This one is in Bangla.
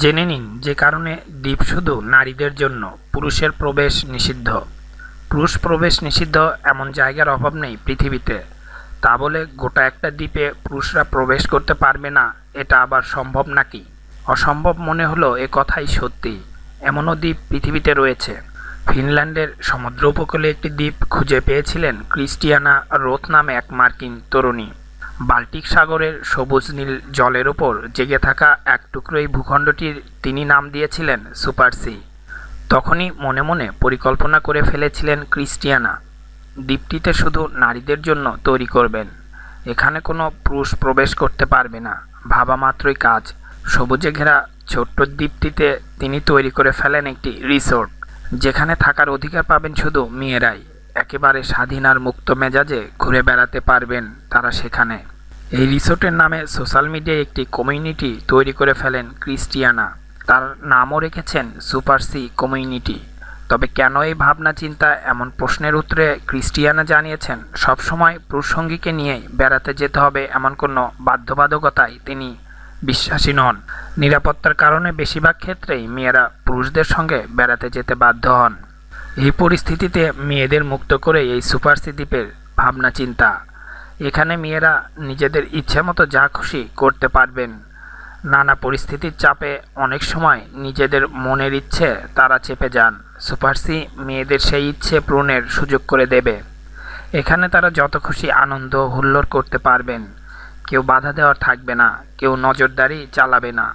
জেনে নিন যে কারণে দ্বীপ শুধু নারীদের জন্য পুরুষের প্রবেশ নিষিদ্ধ পুরুষ প্রবেশ নিষিদ্ধ এমন জায়গার অভাব নেই পৃথিবীতে তা বলে গোটা একটা দ্বীপে পুরুষরা প্রবেশ করতে পারবে না এটা আবার সম্ভব নাকি অসম্ভব মনে হলো এ কথাই সত্যি এমনও দ্বীপ পৃথিবীতে রয়েছে ফিনল্যান্ডের সমুদ্র উপকূলে একটি দ্বীপ খুঁজে পেয়েছিলেন ক্রিস্টিয়ানা রোথ নামে এক মার্কিন তরুণী বাল্টিক সাগরের সবুজ নীল জলের ওপর জেগে থাকা এক টুকরো এই ভূখণ্ডটির তিনি নাম দিয়েছিলেন সুপারসি তখনই মনে মনে পরিকল্পনা করে ফেলেছিলেন ক্রিস্টিয়ানা দ্বীপটিতে শুধু নারীদের জন্য তৈরি করবেন এখানে কোনো পুরুষ প্রবেশ করতে পারবে না ভাবা মাত্রই কাজ সবুজে ঘেরা ছোট্ট দ্বীপটিতে তিনি তৈরি করে ফেলেন একটি রিসোর্ট যেখানে থাকার অধিকার পাবেন শুধু মেয়েরাই একেবারে স্বাধীন আর মুক্ত মেজাজে ঘুরে বেড়াতে পারবেন তারা সেখানে এই রিসোর্টের নামে সোশ্যাল মিডিয়ায় একটি কমিউনিটি তৈরি করে ফেলেন ক্রিস্টিয়ানা তার নামও রেখেছেন সুপারসি কমিউনিটি তবে কেন এই ভাবনা চিন্তা এমন প্রশ্নের উত্তরে ক্রিস্টিয়ানা জানিয়েছেন সবসময় প্রসঙ্গীকে নিয়ে বেড়াতে যেতে হবে এমন কোনো বাধ্যবাধকতায় তিনি বিশ্বাসী নন নিরাপত্তার কারণে বেশিরভাগ ক্ষেত্রেই মেয়েরা পুরুষদের সঙ্গে বেড়াতে যেতে বাধ্য হন এই পরিস্থিতিতে মেয়েদের মুক্ত করে এই সুপারসি দ্বীপের ভাবনা চিন্তা এখানে মেয়েরা নিজেদের ইচ্ছেমতো যা খুশি করতে পারবেন নানা পরিস্থিতির চাপে অনেক সময় নিজেদের মনের ইচ্ছে তারা চেপে যান সুপারসি মেয়েদের সেই ইচ্ছে পূরণের সুযোগ করে দেবে এখানে তারা যত খুশি আনন্দ হুল্লোড় করতে পারবেন কেউ বাধা দেওয়ার থাকবে না কেউ নজরদারি চালাবে না